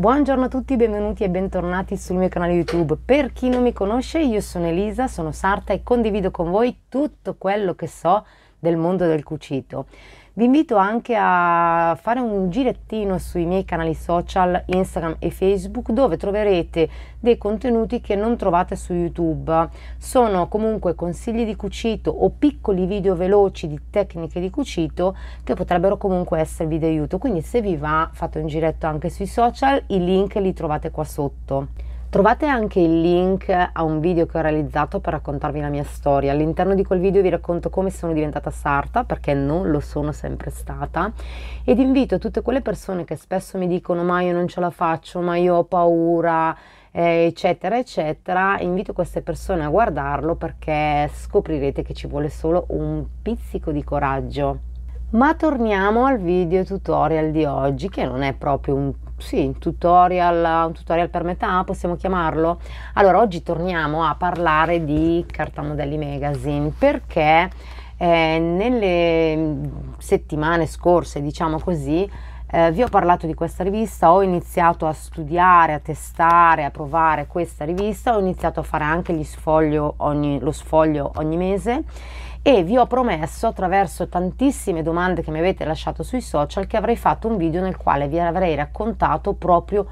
Buongiorno a tutti, benvenuti e bentornati sul mio canale YouTube. Per chi non mi conosce, io sono Elisa, sono sarta e condivido con voi tutto quello che so del mondo del cucito. Vi invito anche a fare un girettino sui miei canali social Instagram e Facebook dove troverete dei contenuti che non trovate su YouTube. Sono comunque consigli di cucito o piccoli video veloci di tecniche di cucito che potrebbero comunque esservi d'aiuto. Quindi se vi va fate un giretto anche sui social, i link li trovate qua sotto. Trovate anche il link a un video che ho realizzato per raccontarvi la mia storia. All'interno di quel video vi racconto come sono diventata sarta, perché non lo sono sempre stata, ed invito tutte quelle persone che spesso mi dicono ma io non ce la faccio, ma io ho paura, eh, eccetera, eccetera, invito queste persone a guardarlo perché scoprirete che ci vuole solo un pizzico di coraggio. Ma torniamo al video tutorial di oggi che non è proprio un sì, un tutorial, un tutorial per metà, possiamo chiamarlo? Allora, oggi torniamo a parlare di Carta Modelli Magazine perché eh, nelle settimane scorse, diciamo così, eh, vi ho parlato di questa rivista, ho iniziato a studiare, a testare, a provare questa rivista, ho iniziato a fare anche sfoglio ogni, lo sfoglio ogni mese e vi ho promesso attraverso tantissime domande che mi avete lasciato sui social che avrei fatto un video nel quale vi avrei raccontato proprio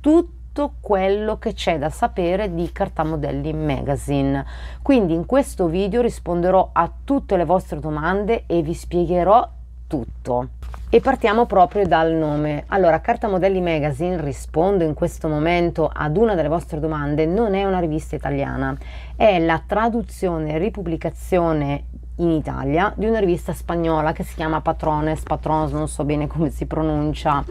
tutto quello che c'è da sapere di Cartamodelli Magazine. Quindi in questo video risponderò a tutte le vostre domande e vi spiegherò tutto. E partiamo proprio dal nome. Allora, Carta Modelli Magazine, rispondo in questo momento ad una delle vostre domande, non è una rivista italiana, è la traduzione e ripubblicazione in Italia di una rivista spagnola che si chiama Patrones, Patrons, non so bene come si pronuncia,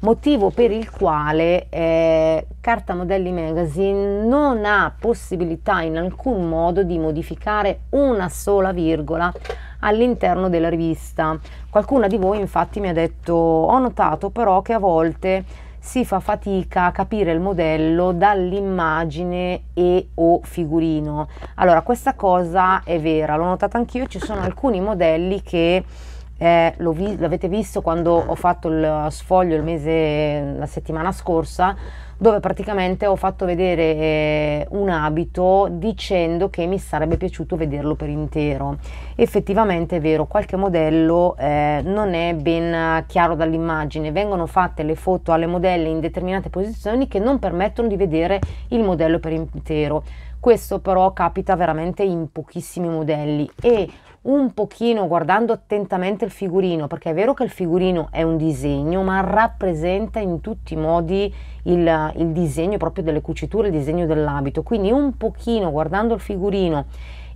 motivo per il quale eh, Carta Modelli Magazine non ha possibilità in alcun modo di modificare una sola virgola all'interno della rivista. Qualcuna di voi infatti mi mi ha detto ho notato però che a volte si fa fatica a capire il modello dall'immagine e o figurino. Allora questa cosa è vera, l'ho notata anch'io, ci sono alcuni modelli che eh, vi- l'avete visto quando ho fatto il sfoglio il mese, la settimana scorsa, dove praticamente ho fatto vedere eh, un abito dicendo che mi sarebbe piaciuto vederlo per intero. Effettivamente è vero, qualche modello eh, non è ben chiaro dall'immagine, vengono fatte le foto alle modelle in determinate posizioni che non permettono di vedere il modello per intero. Questo però capita veramente in pochissimi modelli e un pochino guardando attentamente il figurino, perché è vero che il figurino è un disegno, ma rappresenta in tutti i modi il, il disegno proprio delle cuciture, il disegno dell'abito. Quindi un pochino guardando il figurino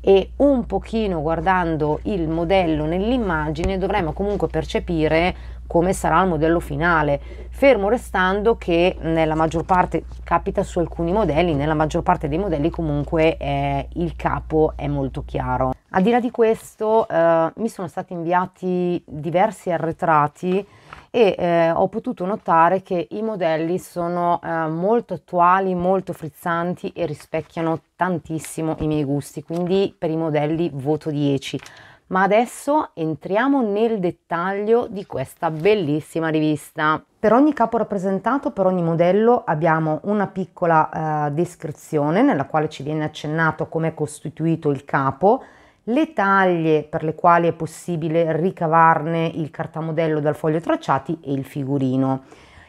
e un pochino guardando il modello nell'immagine dovremo comunque percepire come sarà il modello finale, fermo restando che nella maggior parte capita su alcuni modelli, nella maggior parte dei modelli comunque eh, il capo è molto chiaro. Al di là di questo eh, mi sono stati inviati diversi arretrati e eh, ho potuto notare che i modelli sono eh, molto attuali, molto frizzanti e rispecchiano tantissimo i miei gusti, quindi per i modelli voto 10. Ma adesso entriamo nel dettaglio di questa bellissima rivista. Per ogni capo rappresentato, per ogni modello, abbiamo una piccola eh, descrizione nella quale ci viene accennato come è costituito il capo, le taglie per le quali è possibile ricavarne il cartamodello dal foglio tracciati e il figurino.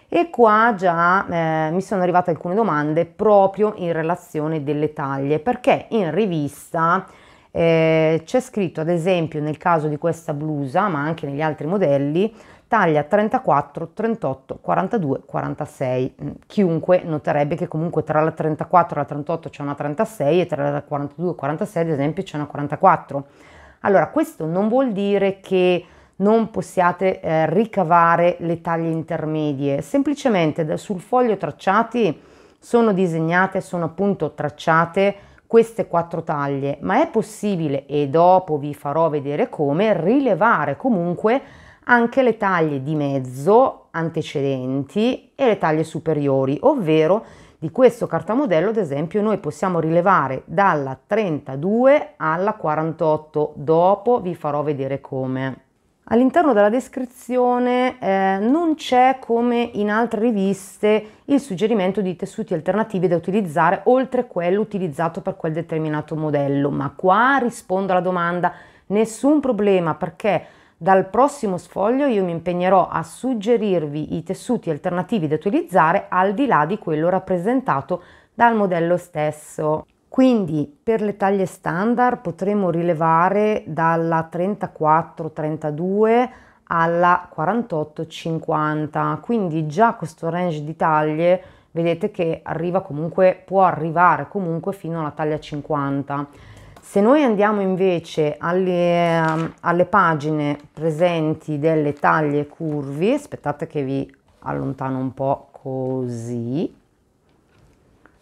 E qua già eh, mi sono arrivate alcune domande proprio in relazione delle taglie, perché in rivista eh, c'è scritto ad esempio nel caso di questa blusa, ma anche negli altri modelli, taglia 34, 38, 42, 46. Chiunque noterebbe che comunque tra la 34 e la 38 c'è una 36 e tra la 42 e 46 ad esempio c'è una 44. Allora questo non vuol dire che non possiate eh, ricavare le taglie intermedie, semplicemente da, sul foglio tracciati sono disegnate, sono appunto tracciate queste quattro taglie, ma è possibile, e dopo vi farò vedere come, rilevare comunque anche le taglie di mezzo antecedenti e le taglie superiori, ovvero di questo cartamodello ad esempio noi possiamo rilevare dalla 32 alla 48, dopo vi farò vedere come. All'interno della descrizione eh, non c'è come in altre riviste il suggerimento di tessuti alternativi da utilizzare oltre quello utilizzato per quel determinato modello, ma qua rispondo alla domanda nessun problema perché dal prossimo sfoglio io mi impegnerò a suggerirvi i tessuti alternativi da utilizzare al di là di quello rappresentato dal modello stesso. Quindi per le taglie standard potremo rilevare dalla 34-32 alla 48-50, quindi già questo range di taglie vedete che arriva comunque, può arrivare comunque fino alla taglia 50. Se noi andiamo invece alle, ehm, alle pagine presenti delle taglie curvi, aspettate che vi allontano un po' così,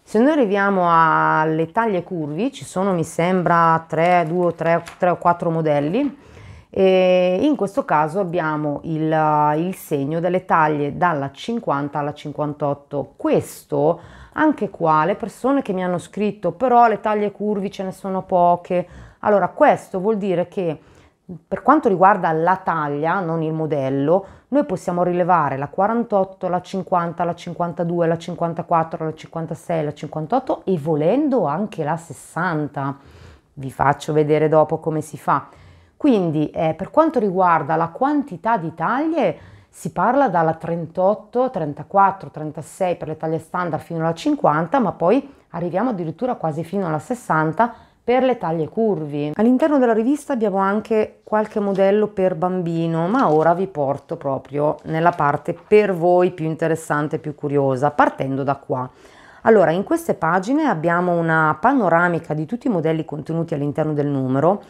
se noi arriviamo alle taglie curvi, ci sono mi sembra 3, 2, 3, 3 o 4 modelli, e in questo caso abbiamo il, il segno delle taglie dalla 50 alla 58. Questo anche qua le persone che mi hanno scritto però le taglie curvi ce ne sono poche. Allora questo vuol dire che per quanto riguarda la taglia, non il modello, noi possiamo rilevare la 48, la 50, la 52, la 54, la 56, la 58 e volendo anche la 60. Vi faccio vedere dopo come si fa. Quindi eh, per quanto riguarda la quantità di taglie si parla dalla 38, 34, 36 per le taglie standard fino alla 50, ma poi arriviamo addirittura quasi fino alla 60 per le taglie curvi. All'interno della rivista abbiamo anche qualche modello per bambino, ma ora vi porto proprio nella parte per voi più interessante, e più curiosa, partendo da qua. Allora, in queste pagine abbiamo una panoramica di tutti i modelli contenuti all'interno del numero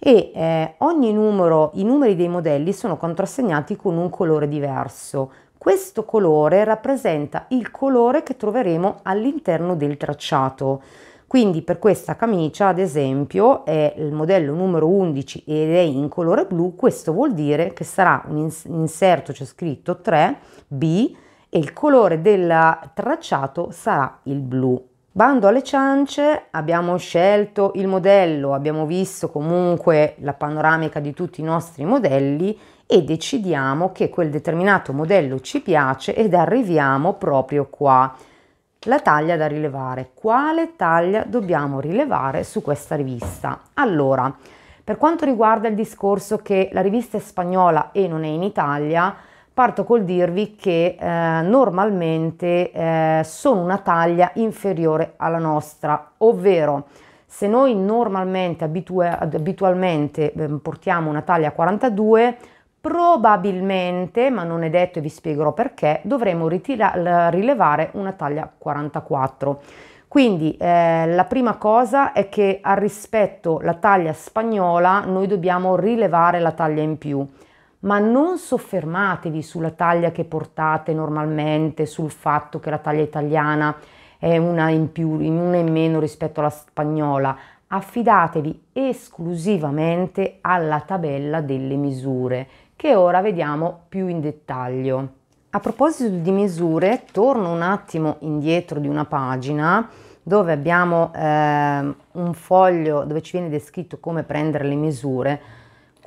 e eh, ogni numero, i numeri dei modelli sono contrassegnati con un colore diverso. Questo colore rappresenta il colore che troveremo all'interno del tracciato. Quindi per questa camicia, ad esempio, è il modello numero 11 ed è in colore blu, questo vuol dire che sarà un inserto, c'è scritto 3B e il colore del tracciato sarà il blu. Bando alle ciance, abbiamo scelto il modello, abbiamo visto comunque la panoramica di tutti i nostri modelli e decidiamo che quel determinato modello ci piace ed arriviamo proprio qua. La taglia da rilevare. Quale taglia dobbiamo rilevare su questa rivista? Allora, per quanto riguarda il discorso che la rivista è spagnola e non è in Italia, parto col dirvi che eh, normalmente eh, sono una taglia inferiore alla nostra, ovvero se noi normalmente abitu- abitualmente eh, portiamo una taglia 42, probabilmente, ma non è detto e vi spiegherò perché, dovremo ritira- rilevare una taglia 44. Quindi eh, la prima cosa è che al rispetto alla taglia spagnola noi dobbiamo rilevare la taglia in più ma non soffermatevi sulla taglia che portate normalmente, sul fatto che la taglia italiana è una in più, in una in meno rispetto alla spagnola. Affidatevi esclusivamente alla tabella delle misure, che ora vediamo più in dettaglio. A proposito di misure, torno un attimo indietro di una pagina dove abbiamo eh, un foglio dove ci viene descritto come prendere le misure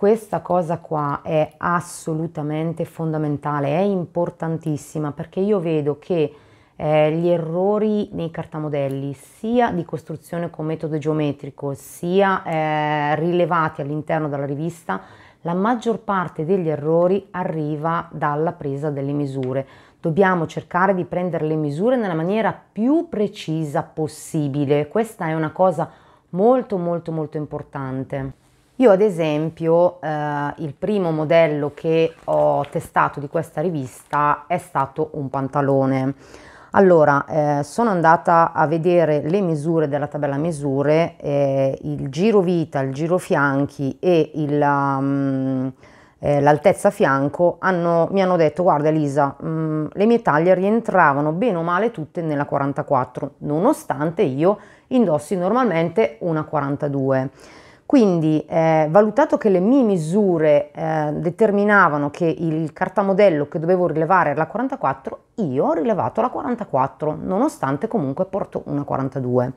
questa cosa qua è assolutamente fondamentale, è importantissima perché io vedo che eh, gli errori nei cartamodelli sia di costruzione con metodo geometrico sia eh, rilevati all'interno della rivista, la maggior parte degli errori arriva dalla presa delle misure. Dobbiamo cercare di prendere le misure nella maniera più precisa possibile. Questa è una cosa molto molto molto importante. Io ad esempio eh, il primo modello che ho testato di questa rivista è stato un pantalone. Allora, eh, sono andata a vedere le misure della tabella misure, eh, il giro vita, il giro fianchi e il, um, eh, l'altezza fianco hanno, mi hanno detto guarda Elisa, mh, mm, le mie taglie rientravano bene o male tutte nella 44, nonostante io indossi normalmente una 42. Quindi, eh, valutato che le mie misure eh, determinavano che il cartamodello che dovevo rilevare era la 44, io ho rilevato la 44, nonostante comunque porto una 42.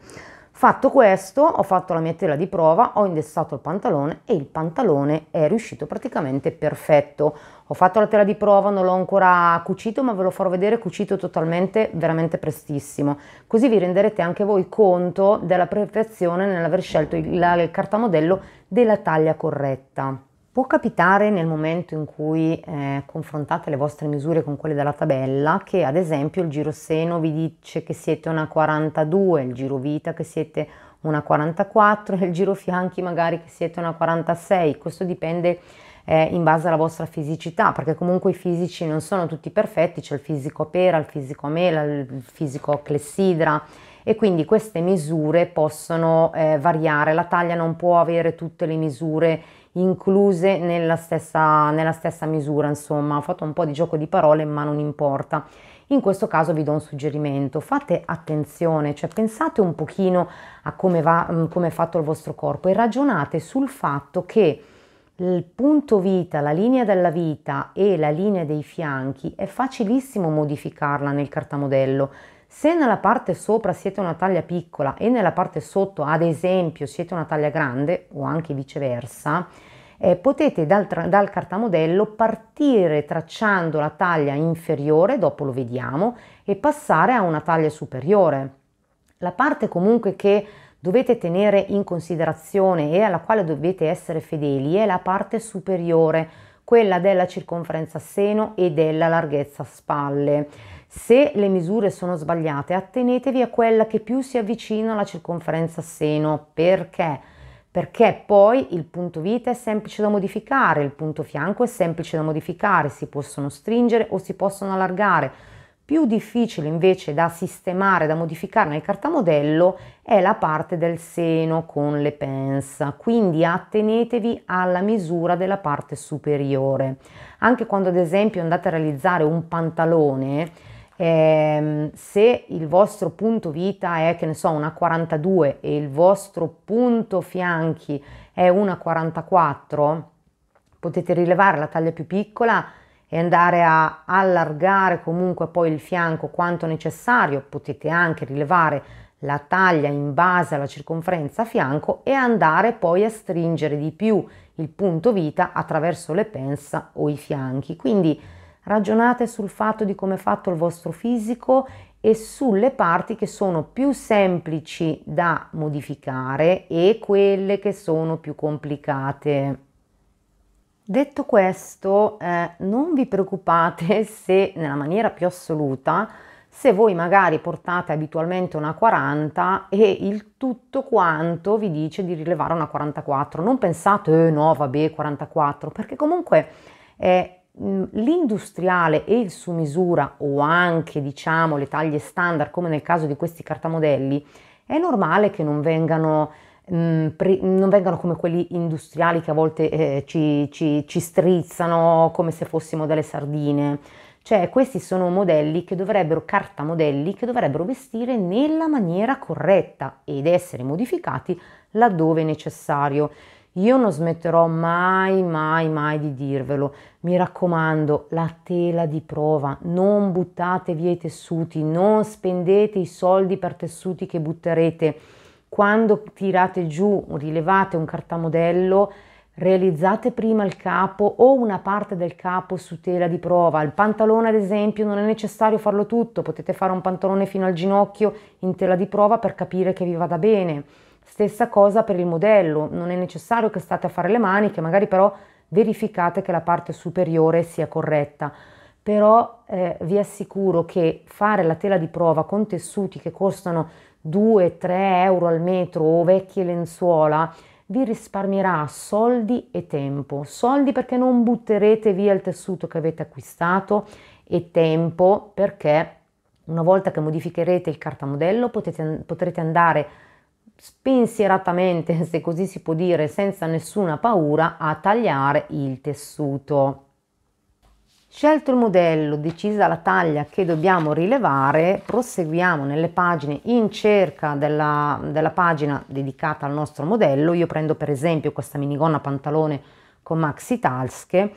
Fatto questo, ho fatto la mia tela di prova, ho indessato il pantalone e il pantalone è riuscito praticamente perfetto. Ho fatto la tela di prova, non l'ho ancora cucito, ma ve lo farò vedere cucito totalmente, veramente prestissimo. Così vi renderete anche voi conto della perfezione nell'aver scelto il, la, il cartamodello della taglia corretta. Può capitare nel momento in cui eh, confrontate le vostre misure con quelle della tabella che ad esempio il giro seno vi dice che siete una 42, il giro vita che siete una 44 e il giro fianchi magari che siete una 46. Questo dipende eh, in base alla vostra fisicità perché comunque i fisici non sono tutti perfetti, c'è il fisico pera, il fisico mela, il fisico a clessidra e quindi queste misure possono eh, variare, la taglia non può avere tutte le misure incluse nella stessa, nella stessa misura, insomma, ho fatto un po' di gioco di parole, ma non importa. In questo caso vi do un suggerimento, fate attenzione, cioè pensate un pochino a come, va, mm, come è fatto il vostro corpo e ragionate sul fatto che il punto vita, la linea della vita e la linea dei fianchi è facilissimo modificarla nel cartamodello. Se nella parte sopra siete una taglia piccola e nella parte sotto, ad esempio, siete una taglia grande o anche viceversa, eh, potete dal, dal cartamodello partire tracciando la taglia inferiore, dopo lo vediamo, e passare a una taglia superiore. La parte comunque che dovete tenere in considerazione e alla quale dovete essere fedeli è la parte superiore, quella della circonferenza seno e della larghezza spalle. Se le misure sono sbagliate, attenetevi a quella che più si avvicina alla circonferenza seno. Perché? Perché poi il punto vita è semplice da modificare, il punto fianco è semplice da modificare, si possono stringere o si possono allargare. Più difficile invece da sistemare, da modificare nel cartamodello è la parte del seno con le pensa, quindi attenetevi alla misura della parte superiore. Anche quando ad esempio andate a realizzare un pantalone, eh, se il vostro punto vita è, che ne so, una 42 e il vostro punto fianchi è una 44, potete rilevare la taglia più piccola e andare a allargare comunque poi il fianco quanto necessario, potete anche rilevare la taglia in base alla circonferenza a fianco e andare poi a stringere di più il punto vita attraverso le pensa o i fianchi. Quindi Ragionate sul fatto di come è fatto il vostro fisico e sulle parti che sono più semplici da modificare e quelle che sono più complicate. Detto questo, eh, non vi preoccupate se nella maniera più assoluta se voi magari portate abitualmente una 40 e il tutto quanto vi dice di rilevare una 44. Non pensate, eh no, vabbè, 44, perché comunque eh, l'industriale e il su misura o anche diciamo le taglie standard come nel caso di questi cartamodelli è normale che non vengano, non vengano come quelli industriali che a volte eh, ci, ci, ci strizzano come se fossimo delle sardine cioè questi sono modelli che dovrebbero cartamodelli che dovrebbero vestire nella maniera corretta ed essere modificati laddove necessario io non smetterò mai, mai, mai di dirvelo. Mi raccomando, la tela di prova, non buttate via i tessuti, non spendete i soldi per tessuti che butterete. Quando tirate giù, rilevate un cartamodello, realizzate prima il capo o una parte del capo su tela di prova. Il pantalone, ad esempio, non è necessario farlo tutto, potete fare un pantalone fino al ginocchio in tela di prova per capire che vi vada bene Stessa cosa per il modello, non è necessario che state a fare le maniche, magari però verificate che la parte superiore sia corretta. Però eh, vi assicuro che fare la tela di prova con tessuti che costano 2-3 euro al metro o vecchie lenzuola vi risparmierà soldi e tempo. Soldi perché non butterete via il tessuto che avete acquistato e tempo perché una volta che modificherete il cartamodello potete, potrete andare a spensieratamente, se così si può dire, senza nessuna paura a tagliare il tessuto. Scelto il modello, decisa la taglia che dobbiamo rilevare, proseguiamo nelle pagine in cerca della, della pagina dedicata al nostro modello. Io prendo per esempio questa minigonna pantalone con maxi talsche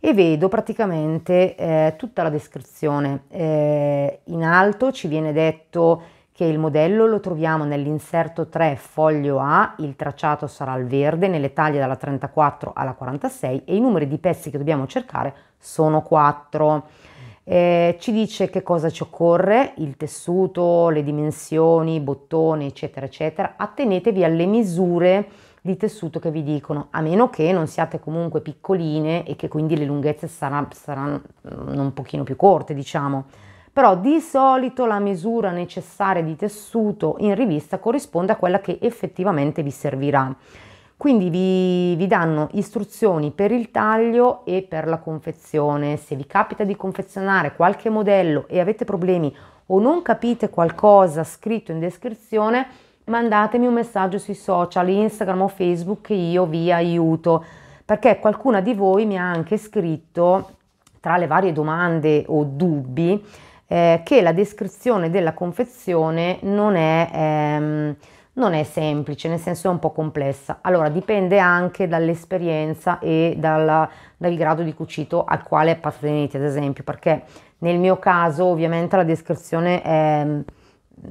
e vedo praticamente eh, tutta la descrizione. Eh, in alto ci viene detto che il modello lo troviamo nell'inserto 3 foglio A, il tracciato sarà il verde, nelle taglie dalla 34 alla 46 e i numeri di pezzi che dobbiamo cercare sono 4. Eh, ci dice che cosa ci occorre, il tessuto, le dimensioni, i bottoni, eccetera, eccetera. Attenetevi alle misure di tessuto che vi dicono, a meno che non siate comunque piccoline e che quindi le lunghezze saranno, saranno un pochino più corte, diciamo però di solito la misura necessaria di tessuto in rivista corrisponde a quella che effettivamente vi servirà. Quindi vi, vi, danno istruzioni per il taglio e per la confezione. Se vi capita di confezionare qualche modello e avete problemi o non capite qualcosa scritto in descrizione, mandatemi un messaggio sui social, Instagram o Facebook che io vi aiuto. Perché qualcuna di voi mi ha anche scritto tra le varie domande o dubbi eh, che la descrizione della confezione non è, ehm, non è semplice, nel senso è un po' complessa. Allora dipende anche dall'esperienza e dalla, dal grado di cucito al quale appartenete, ad esempio, perché nel mio caso ovviamente la descrizione è ehm,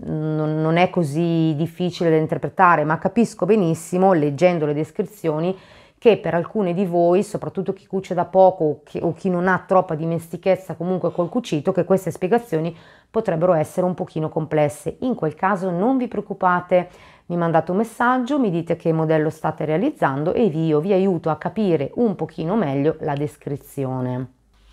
non, è così difficile da interpretare, ma capisco benissimo, leggendo le descrizioni, che per alcune di voi, soprattutto chi cuce da poco o chi, o chi non ha troppa dimestichezza comunque col cucito, che queste spiegazioni potrebbero essere un pochino complesse. In quel caso non vi preoccupate, mi mandate un messaggio, mi dite che modello state realizzando e io vi aiuto a capire un pochino meglio la descrizione.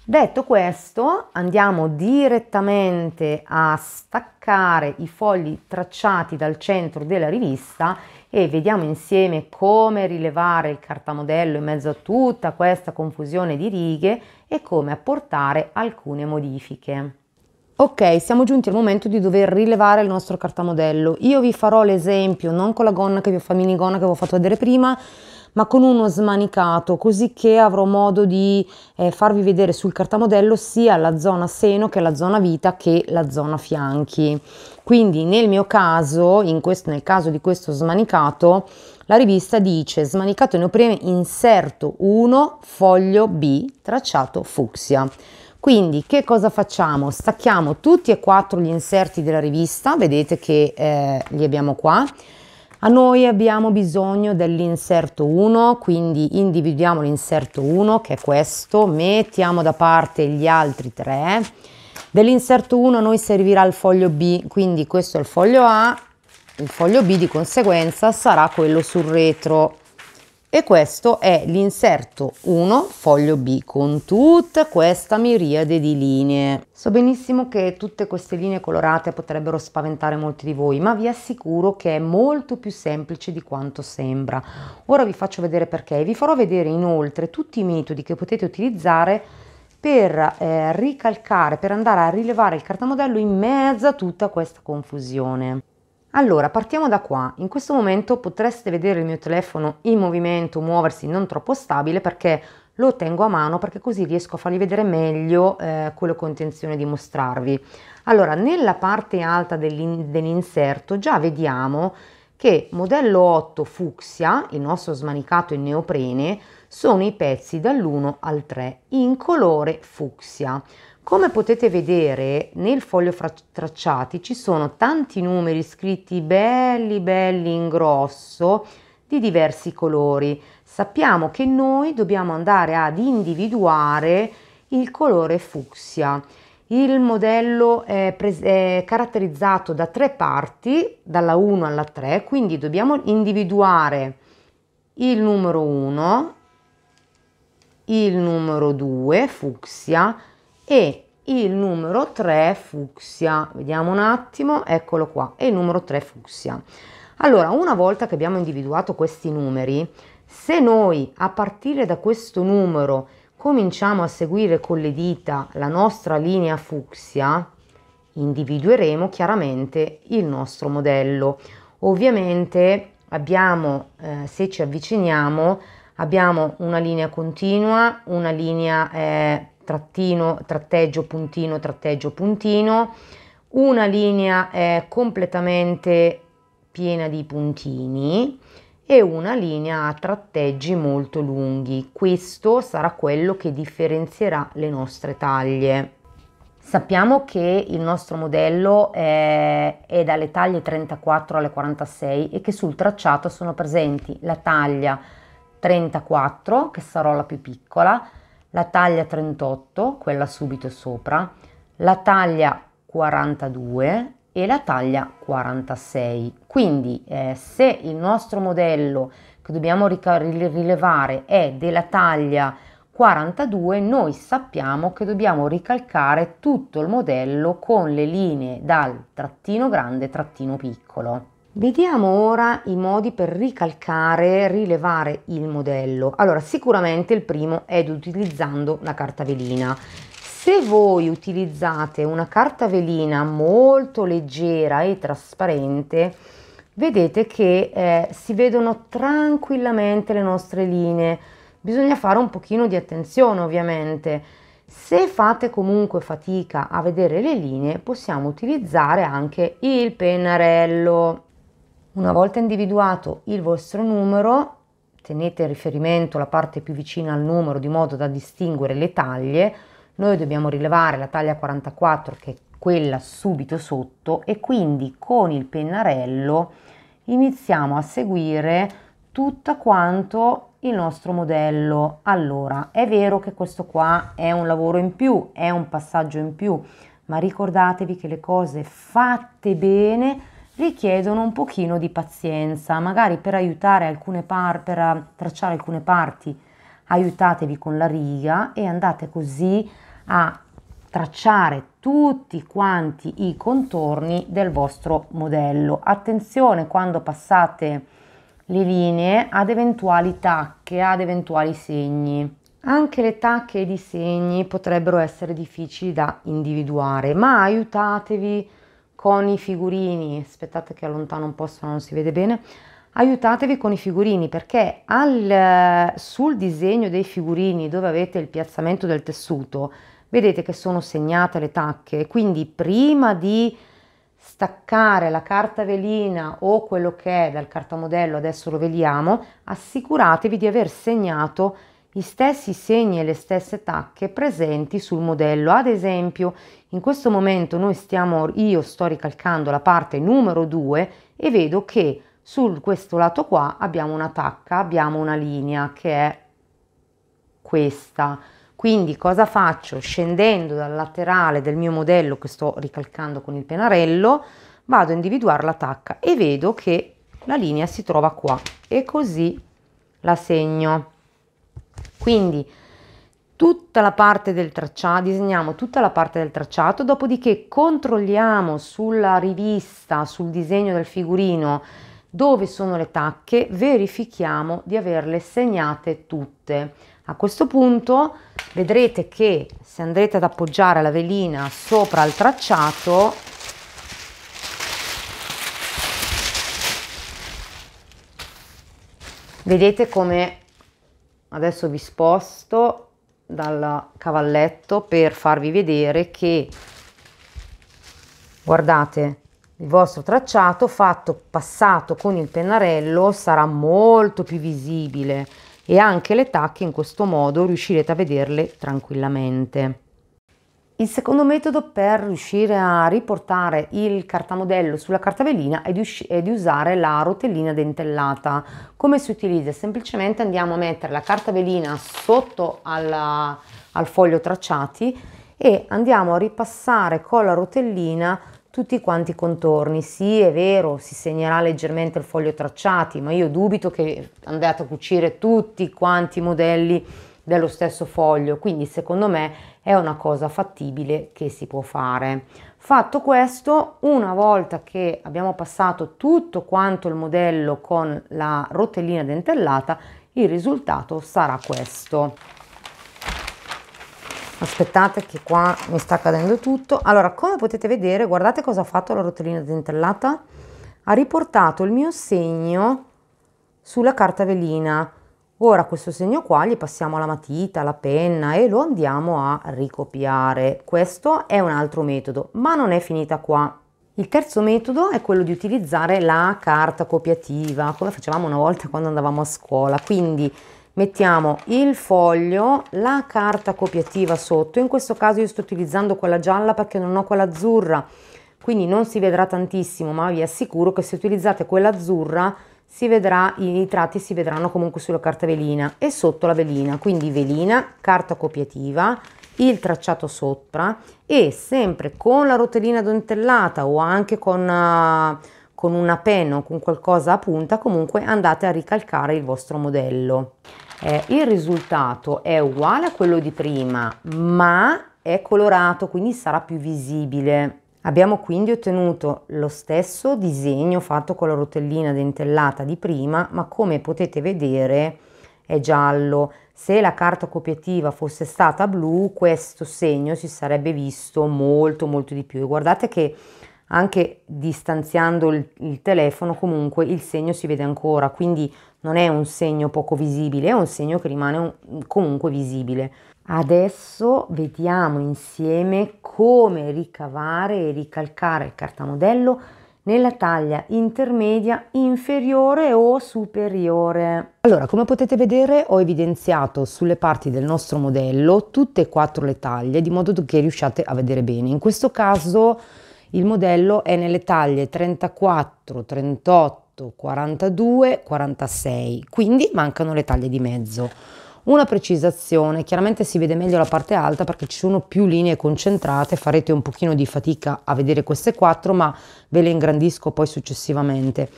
Detto questo, andiamo direttamente a staccare i fogli tracciati dal centro della rivista e vediamo insieme come rilevare il cartamodello in mezzo a tutta questa confusione di righe e come apportare alcune modifiche. Ok, siamo giunti al momento di dover rilevare il nostro cartamodello. Io vi farò l'esempio non con la gonna che vi ho fatto minigonna che vi ho fatto vedere prima, ma con uno smanicato, così che avrò modo di eh, farvi vedere sul cartamodello sia la zona seno che la zona vita che la zona fianchi. Quindi nel mio caso, questo, nel caso di questo smanicato, la rivista dice smanicato in neoprene inserto 1 foglio B tracciato fucsia. Quindi che cosa facciamo? Stacchiamo tutti e quattro gli inserti della rivista, vedete che eh, li abbiamo qua, a noi abbiamo bisogno dell'inserto 1, quindi individuiamo l'inserto 1 che è questo, mettiamo da parte gli altri tre. Dell'inserto 1 a noi servirà il foglio B, quindi questo è il foglio A, il foglio B di conseguenza sarà quello sul retro e questo è l'inserto 1 foglio B con tutta questa miriade di linee. So benissimo che tutte queste linee colorate potrebbero spaventare molti di voi, ma vi assicuro che è molto più semplice di quanto sembra. Ora vi faccio vedere perché vi farò vedere inoltre tutti i metodi che potete utilizzare per eh, ricalcare, per andare a rilevare il cartamodello in mezzo a tutta questa confusione. Allora, partiamo da qua. In questo momento potreste vedere il mio telefono in movimento, muoversi non troppo stabile perché lo tengo a mano perché così riesco a fargli vedere meglio eh, quello che ho intenzione di mostrarvi. Allora, nella parte alta dell'inserto già vediamo che modello 8 fucsia, il nostro smanicato in neoprene, sono i pezzi dall'1 al 3 in colore fucsia. Come potete vedere nel foglio tracciati ci sono tanti numeri scritti belli belli in grosso di diversi colori. Sappiamo che noi dobbiamo andare ad individuare il colore fucsia. Il modello è, è caratterizzato da tre parti, dalla 1 alla 3, quindi dobbiamo individuare il numero 1, il numero 2, fucsia, e il numero 3 fucsia. Vediamo un attimo, eccolo qua, è il numero 3 fucsia. Allora, una volta che abbiamo individuato questi numeri, se noi a partire da questo numero cominciamo a seguire con le dita la nostra linea fucsia, individueremo chiaramente il nostro modello. Ovviamente abbiamo, eh, se ci avviciniamo, abbiamo una linea continua, una linea eh, trattino, tratteggio, puntino, tratteggio, puntino. Una linea è completamente piena di puntini e una linea a tratteggi molto lunghi. Questo sarà quello che differenzierà le nostre taglie. Sappiamo che il nostro modello è, è, dalle taglie 34 alle 46 e che sul tracciato sono presenti la taglia 34, che sarò la più piccola, la taglia 38, quella subito sopra, la taglia 42 e la taglia 46. Quindi eh, se il nostro modello che dobbiamo rilevare è della taglia 42, noi sappiamo che dobbiamo ricalcare tutto il modello con le linee dal trattino grande trattino piccolo. Vediamo ora i modi per ricalcare, rilevare il modello. Allora, sicuramente il primo è utilizzando la carta velina. Se voi utilizzate una carta velina molto leggera e trasparente, vedete che eh, si vedono tranquillamente le nostre linee. Bisogna fare un pochino di attenzione ovviamente. Se fate comunque fatica a vedere le linee, possiamo utilizzare anche il pennarello. Una volta individuato il vostro numero, tenete in riferimento la parte più vicina al numero di modo da distinguere le taglie, noi dobbiamo rilevare la taglia 44 che è quella subito sotto e quindi con il pennarello iniziamo a seguire tutto quanto il nostro modello. Allora, è vero che questo qua è un lavoro in più, è un passaggio in più, ma ricordatevi che le cose fatte bene richiedono un pochino di pazienza, magari per aiutare alcune parti, per eh, tracciare alcune parti, aiutatevi con la riga e andate così a tracciare tutti quanti i contorni del vostro modello. Attenzione quando passate le linee ad eventuali tacche, ad eventuali segni. Anche le tacche e i disegni potrebbero essere difficili da individuare, ma aiutatevi con i figurini, aspettate che allontano un po' se non si vede bene, aiutatevi con i figurini perché al, sul disegno dei figurini dove avete il piazzamento del tessuto vedete che sono segnate le tacche, quindi prima di staccare la carta velina o quello che è dal cartamodello, adesso lo vediamo, assicuratevi di aver segnato gli stessi segni e le stesse tacche presenti sul modello. Ad esempio, in questo momento noi stiamo, io sto ricalcando la parte numero 2 e vedo che su questo lato qua abbiamo una tacca, abbiamo una linea che è questa. Quindi cosa faccio? Scendendo dal laterale del mio modello che sto ricalcando con il penarello, vado a individuare la tacca e vedo che la linea si trova qua e così la segno. Quindi tutta la parte del tracciato, disegniamo tutta la parte del tracciato, dopodiché controlliamo sulla rivista, sul disegno del figurino dove sono le tacche, verifichiamo di averle segnate tutte. A questo punto vedrete che se andrete ad appoggiare la velina sopra al tracciato vedete come adesso vi sposto dal cavalletto per farvi vedere che guardate il vostro tracciato fatto passato con il pennarello sarà molto più visibile e anche le tacche in questo modo riuscirete a vederle tranquillamente il secondo metodo per riuscire a riportare il cartamodello sulla cartavellina è di, usci- è di, usare la rotellina dentellata. Come si utilizza? Semplicemente andiamo a mettere la carta velina sotto alla, al foglio tracciati e andiamo a ripassare con la rotellina tutti quanti i contorni. Sì, è vero, si segnerà leggermente il foglio tracciati, ma io dubito che andate a cucire tutti quanti i modelli dello stesso foglio, quindi secondo me è una cosa fattibile che si può fare. Fatto questo, una volta che abbiamo passato tutto quanto il modello con la rotellina dentellata, il risultato sarà questo. Aspettate che qua mi sta cadendo tutto. Allora, come potete vedere, guardate cosa ha fatto la rotellina dentellata. Ha riportato il mio segno sulla carta velina Ora questo segno qua gli passiamo la matita, la penna e lo andiamo a ricopiare. Questo è un altro metodo, ma non è finita qua. Il terzo metodo è quello di utilizzare la carta copiativa, come facevamo una volta quando andavamo a scuola. Quindi mettiamo il foglio, la carta copiativa sotto. In questo caso io sto utilizzando quella gialla perché non ho quella azzurra, quindi non si vedrà tantissimo, ma vi assicuro che se utilizzate quella azzurra si vedrà, i tratti si vedranno comunque sulla carta velina e sotto la velina, quindi velina, carta copiativa, il tracciato sopra e sempre con la rotellina dentellata o anche con, uh, con una penna o con qualcosa a punta comunque andate a ricalcare il vostro modello. Eh, il risultato è uguale a quello di prima ma è colorato quindi sarà più visibile Abbiamo quindi ottenuto lo stesso disegno fatto con la rotellina dentellata di prima, ma come potete vedere è giallo. Se la carta copiativa fosse stata blu, questo segno si sarebbe visto molto molto di più. E guardate che anche distanziando il, il telefono comunque il segno si vede ancora, quindi non è un segno poco visibile, è un segno che rimane un, comunque visibile. Adesso vediamo insieme come ricavare e ricalcare il cartamodello nella taglia intermedia inferiore o superiore. Allora, come potete vedere ho evidenziato sulle parti del nostro modello tutte e quattro le taglie di modo che riusciate a vedere bene. In questo caso il modello è nelle taglie 34, 38, 42, 46, quindi mancano le taglie di mezzo. Una precisazione, chiaramente si vede meglio la parte alta perché ci sono più linee concentrate, farete un pochino di fatica a vedere queste quattro, ma ve le ingrandisco poi successivamente.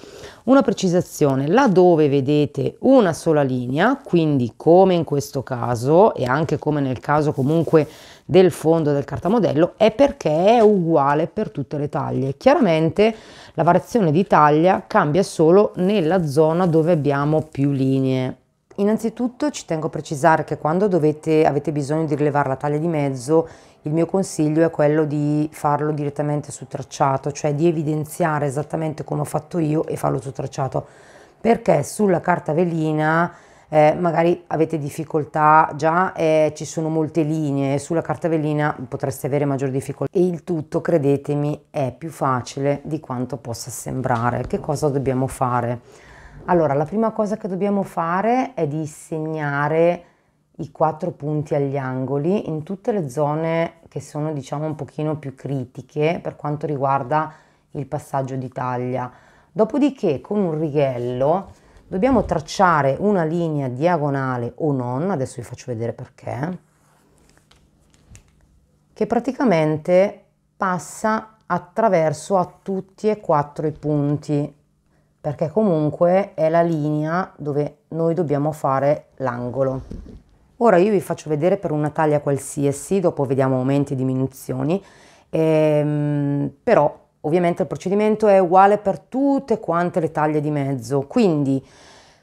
Una precisazione, laddove vedete una sola linea, quindi come in questo caso e anche come nel caso comunque del fondo del cartamodello, è perché è uguale per tutte le taglie. Chiaramente la variazione di taglia cambia solo nella zona dove abbiamo più linee. Innanzitutto ci tengo a precisare che quando dovete, avete bisogno di rilevare la taglia di mezzo, il mio consiglio è quello di farlo direttamente su tracciato, cioè di evidenziare esattamente come ho fatto io e farlo su tracciato, perché sulla carta velina eh, magari avete difficoltà già, eh, ci sono molte linee, sulla carta velina potreste avere maggiori difficoltà e il tutto, credetemi, è più facile di quanto possa sembrare. Che cosa dobbiamo fare? Allora, la prima cosa che dobbiamo fare è di segnare i quattro punti agli angoli in tutte le zone che sono diciamo un pochino più critiche per quanto riguarda il passaggio di taglia. Dopodiché con un righello dobbiamo tracciare una linea diagonale o non, adesso vi faccio vedere perché, che praticamente passa attraverso a tutti e quattro i punti perché comunque è la linea dove noi dobbiamo fare l'angolo. Ora io vi faccio vedere per una taglia qualsiasi, dopo vediamo aumenti e diminuzioni, ehm, però ovviamente il procedimento è uguale per tutte quante le taglie di mezzo, quindi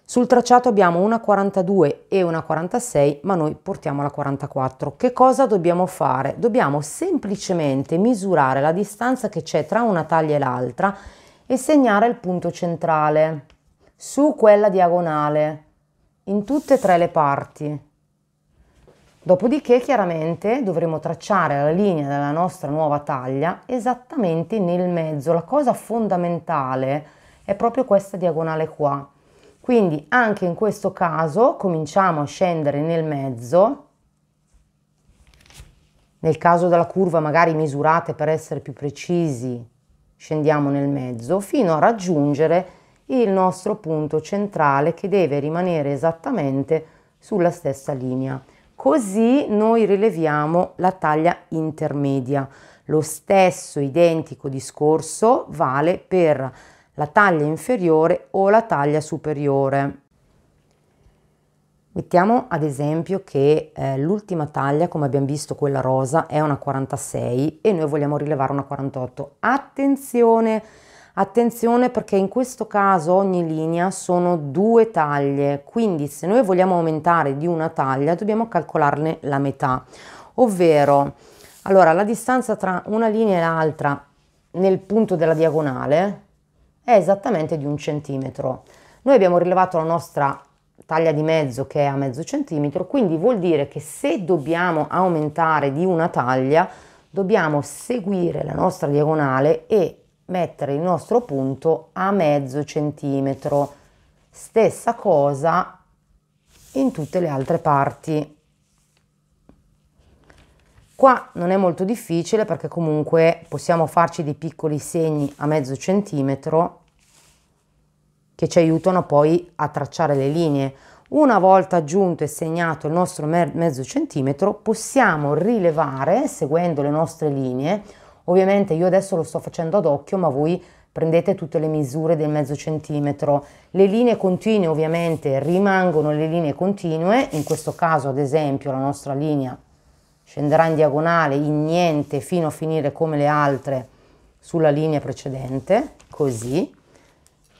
sul tracciato abbiamo una 42 e una 46, ma noi portiamo la 44. Che cosa dobbiamo fare? Dobbiamo semplicemente misurare la distanza che c'è tra una taglia e l'altra e segnare il punto centrale su quella diagonale in tutte e tre le parti. Dopodiché chiaramente dovremo tracciare la linea della nostra nuova taglia esattamente nel mezzo. La cosa fondamentale è proprio questa diagonale qua. Quindi anche in questo caso cominciamo a scendere nel mezzo. Nel caso della curva magari misurate per essere più precisi scendiamo nel mezzo fino a raggiungere il nostro punto centrale che deve rimanere esattamente sulla stessa linea. Così noi rileviamo la taglia intermedia. Lo stesso identico discorso vale per la taglia inferiore o la taglia superiore. Mettiamo ad esempio che eh, l'ultima taglia, come abbiamo visto quella rosa, è una 46 e noi vogliamo rilevare una 48. Attenzione! Attenzione perché in questo caso ogni linea sono due taglie, quindi se noi vogliamo aumentare di una taglia dobbiamo calcolarne la metà, ovvero allora, la distanza tra una linea e l'altra nel punto della diagonale è esattamente di un centimetro. Noi abbiamo rilevato la nostra taglia di mezzo che è a mezzo centimetro, quindi vuol dire che se dobbiamo aumentare di una taglia, dobbiamo seguire la nostra diagonale e mettere il nostro punto a mezzo centimetro. Stessa cosa in tutte le altre parti. Qua non è molto difficile perché comunque possiamo farci dei piccoli segni a mezzo centimetro che ci aiutano poi a tracciare le linee. Una volta aggiunto e segnato il nostro mezzo centimetro possiamo rilevare seguendo le nostre linee, ovviamente io adesso lo sto facendo ad occhio ma voi prendete tutte le misure del mezzo centimetro. Le linee continue ovviamente rimangono le linee continue, in questo caso ad esempio la nostra linea scenderà in diagonale in niente fino a finire come le altre sulla linea precedente, così.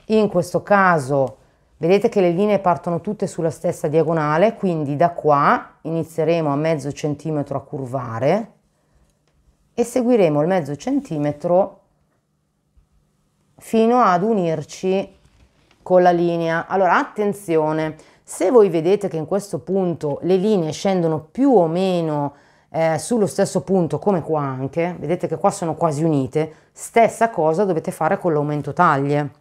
In questo caso vedete che le linee partono tutte sulla stessa diagonale, quindi da qua inizieremo a mezzo centimetro a curvare e seguiremo il mezzo centimetro fino ad unirci con la linea. Allora attenzione, se voi vedete che in questo punto le linee scendono più o meno eh, sullo stesso punto come qua anche, vedete che qua sono quasi unite, stessa cosa dovete fare con l'aumento taglie.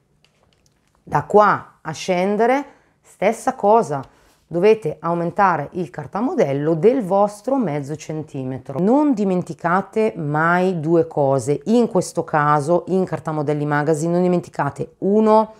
Da qua a scendere, stessa cosa, dovete aumentare il cartamodello del vostro mezzo centimetro. Non dimenticate mai due cose, in questo caso in Cartamodelli Magazine non dimenticate uno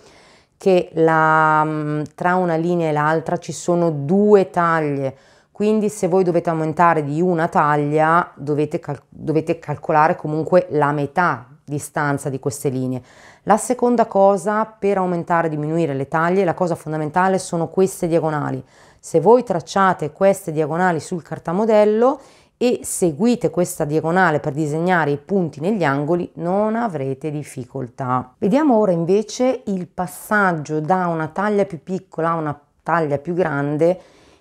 che la, mm, tra una linea e l'altra ci sono due taglie, quindi se voi dovete aumentare di una taglia dovete, cal dovete calcolare comunque la metà distanza di queste linee la seconda cosa, per aumentare e diminuire le taglie, la cosa fondamentale sono queste diagonali. Se voi tracciate queste diagonali sul cartamodello e seguite questa diagonale per disegnare i punti negli angoli, non avrete difficoltà. Vediamo ora invece il passaggio da una taglia più piccola a una taglia più grande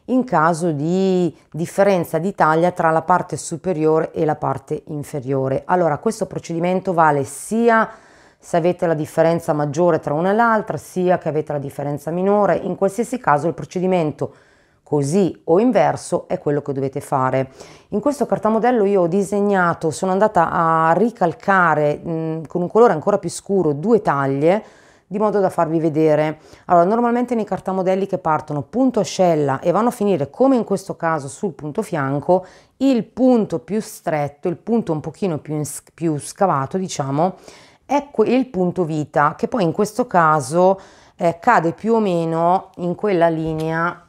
in caso di differenza di taglia tra la parte superiore e la parte inferiore. Allora, questo procedimento vale sia per se avete la differenza maggiore tra una e l'altra, sia che avete la differenza minore, in qualsiasi caso il procedimento così o inverso è quello che dovete fare. In questo cartamodello io ho disegnato, sono andata a ricalcare mh, mm, con un colore ancora più scuro due taglie di modo da farvi vedere. Allora, normalmente nei cartamodelli che partono punto ascella e vanno a finire come in questo caso sul punto fianco, il punto più stretto, il punto un pochino più, più scavato, diciamo, è il punto vita che poi in questo caso eh, cade più o meno in quella linea,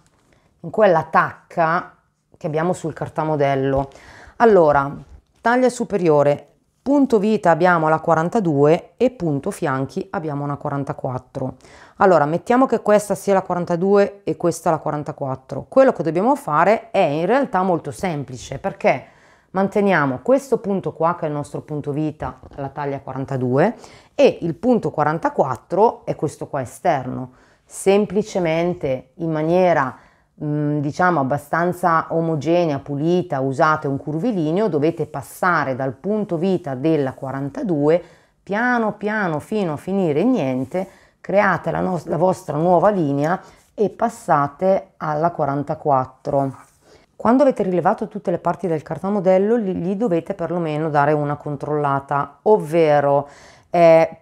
in quella tacca che abbiamo sul cartamodello. Allora, taglia superiore, punto vita abbiamo la 42 e punto fianchi abbiamo una 44. Allora, mettiamo che questa sia la 42 e questa la 44. Quello che dobbiamo fare è in realtà molto semplice perché manteniamo questo punto qua che è il nostro punto vita, la taglia 42 e il punto 44 è questo qua esterno, semplicemente in maniera mm, diciamo abbastanza omogenea, pulita, usate un curvilineo, dovete passare dal punto vita della 42 piano piano fino a finire niente, create la, no- la vostra nuova linea e passate alla 44. Quando avete rilevato tutte le parti del cartamodello, gli dovete perlomeno dare una controllata, ovvero eh,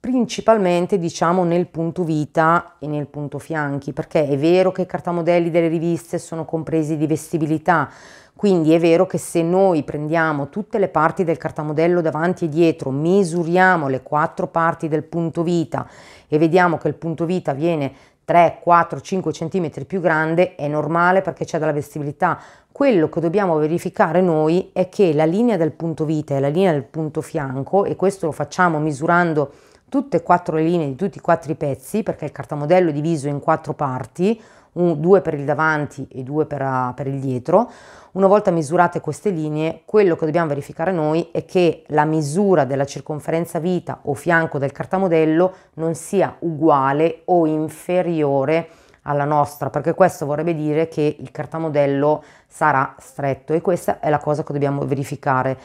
principalmente diciamo nel punto vita e nel punto fianchi, perché è vero che i cartamodelli delle riviste sono compresi di vestibilità, quindi è vero che se noi prendiamo tutte le parti del cartamodello davanti e dietro, misuriamo le quattro parti del punto vita e vediamo che il punto vita viene 3, 4, 5 cm più grande è normale perché c'è della vestibilità. Quello che dobbiamo verificare noi è che la linea del punto vita e la linea del punto fianco, e questo lo facciamo misurando tutte e quattro le linee di tutti e quattro i pezzi, perché il cartamodello è diviso in quattro parti, un, due per il davanti e due per, ah, per il dietro, una volta misurate queste linee, quello che dobbiamo verificare noi è che la misura della circonferenza vita o fianco del cartamodello non sia uguale o inferiore alla nostra, perché questo vorrebbe dire che il cartamodello sarà stretto e questa è la cosa che dobbiamo verificare.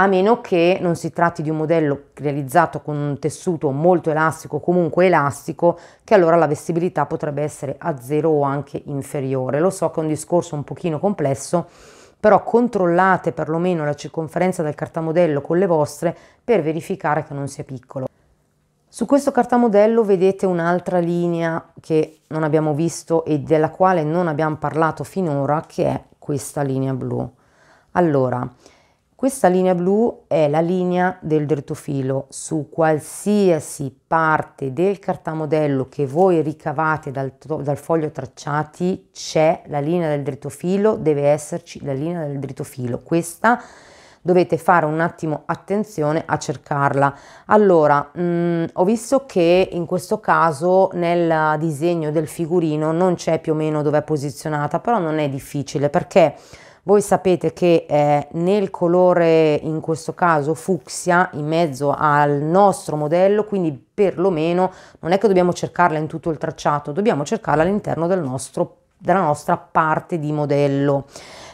A meno che non si tratti di un modello realizzato con un tessuto molto elastico, comunque elastico, che allora la vestibilità potrebbe essere a zero o anche inferiore. Lo so che è un discorso un pochino complesso, però controllate perlomeno la circonferenza del cartamodello con le vostre per verificare che non sia piccolo. Su questo cartamodello vedete un'altra linea che non abbiamo visto e della quale non abbiamo parlato finora che è questa linea blu. Allora, questa linea blu è la linea del dritto su qualsiasi parte del cartamodello che voi ricavate dal, dal foglio tracciati c'è la linea del dritto deve esserci la linea del dritto Questa dovete fare un attimo attenzione a cercarla. Allora, mh, mm, ho visto che in questo caso nel disegno del figurino non c'è più o meno dove è posizionata, però non è difficile perché voi sapete che eh, nel colore, in questo caso fucsia, in mezzo al nostro modello, quindi perlomeno non è che dobbiamo cercarla in tutto il tracciato, dobbiamo cercarla all'interno del nostro, della nostra parte di modello.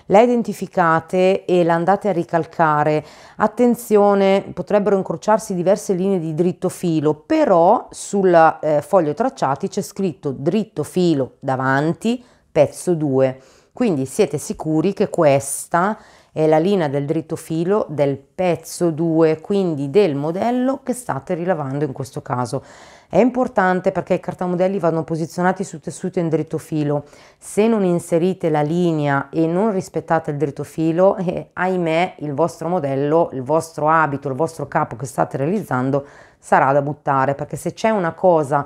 La identificate e la andate a ricalcare. Attenzione, potrebbero incrociarsi diverse linee di dritto filo, però sul eh, foglio tracciati c'è scritto dritto filo davanti, pezzo 2 quindi siete sicuri che questa è la linea del dritto filo del pezzo 2, quindi del modello che state rilavando in questo caso. È importante perché i cartamodelli vanno posizionati su tessuto in dritto filo. Se non inserite la linea e non rispettate il dritto filo, eh, ahimè il vostro modello, il vostro abito, il vostro capo che state realizzando sarà da buttare perché se c'è una cosa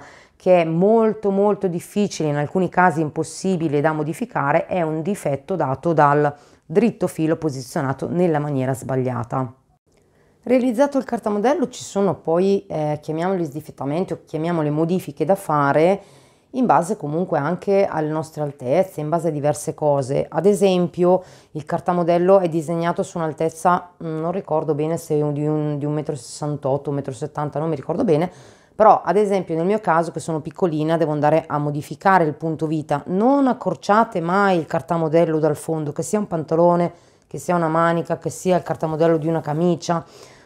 che è molto molto difficile, in alcuni casi impossibile da modificare, è un difetto dato dal dritto filo posizionato nella maniera sbagliata. Realizzato il cartamodello ci sono poi, eh, chiamiamoli sdifettamenti o chiamiamole modifiche da fare in base comunque anche alle nostre altezze, in base a diverse cose. Ad esempio il cartamodello è disegnato su un'altezza, mm, non ricordo bene se di un, di un 1,68 m, 1,70 m, non mi ricordo bene, però ad esempio nel mio caso che sono piccolina devo andare a modificare il punto vita, non accorciate mai il cartamodello dal fondo, che sia un pantalone, che sia una manica, che sia il cartamodello di una camicia,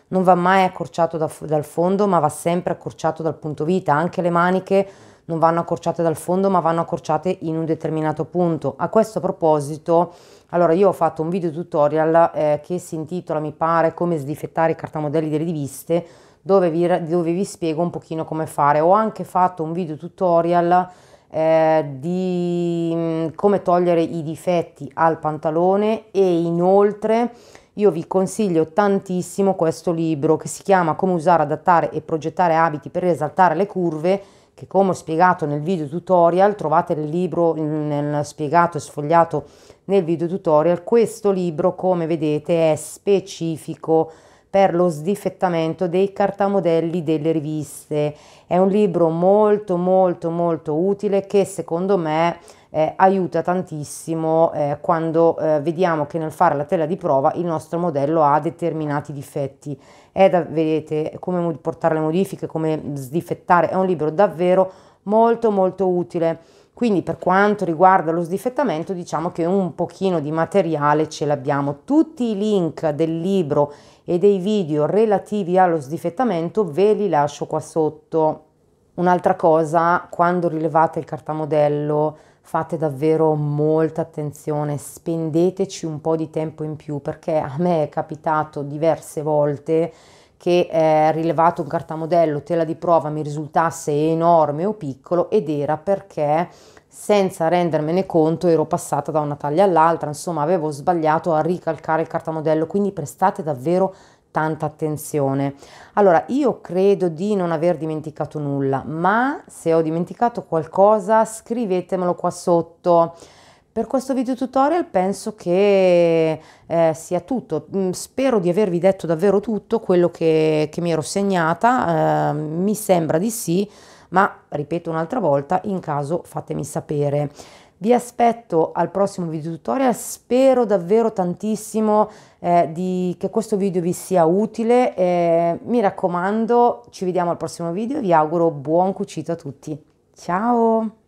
non va mai accorciato da, dal fondo ma va sempre accorciato dal punto vita, anche le maniche non vanno accorciate dal fondo ma vanno accorciate in un determinato punto. A questo proposito, allora io ho fatto un video tutorial eh, che si intitola mi pare come sdifettare i cartamodelli delle riviste dove vi, dove vi spiego un pochino come fare. Ho anche fatto un video tutorial eh, di mm, come togliere i difetti al pantalone e inoltre io vi consiglio tantissimo questo libro che si chiama Come usare, adattare e progettare abiti per esaltare le curve che come ho spiegato nel video tutorial, trovate il libro nel spiegato e sfogliato nel video tutorial, questo libro come vedete è specifico per lo sdifettamento dei cartamodelli delle riviste. È un libro molto molto molto utile che secondo me eh, aiuta tantissimo eh, quando eh, vediamo che nel fare la tela di prova il nostro modello ha determinati difetti. È da, vedete come portare le modifiche, come sdifettare, è un libro davvero molto molto utile. Quindi per quanto riguarda lo sdifettamento diciamo che un pochino di materiale ce l'abbiamo. Tutti i link del libro e dei video relativi allo sdifettamento ve li lascio qua sotto. Un'altra cosa, quando rilevate il cartamodello fate davvero molta attenzione, spendeteci un po' di tempo in più perché a me è capitato diverse volte che eh, rilevato un cartamodello, tela di prova mi risultasse enorme o piccolo ed era perché senza rendermene conto ero passata da una taglia all'altra, insomma avevo sbagliato a ricalcare il cartamodello, quindi prestate davvero tanta attenzione. Allora, io credo di non aver dimenticato nulla, ma se ho dimenticato qualcosa scrivetemelo qua sotto. Per questo video tutorial penso che eh, sia tutto, mm, spero di avervi detto davvero tutto quello che, che mi ero segnata, eh, mi sembra di sì, ma ripeto un'altra volta, in caso fatemi sapere. Vi aspetto al prossimo video tutorial, spero davvero tantissimo eh, di, che questo video vi sia utile, eh, mi raccomando ci vediamo al prossimo video e vi auguro buon cucito a tutti, ciao!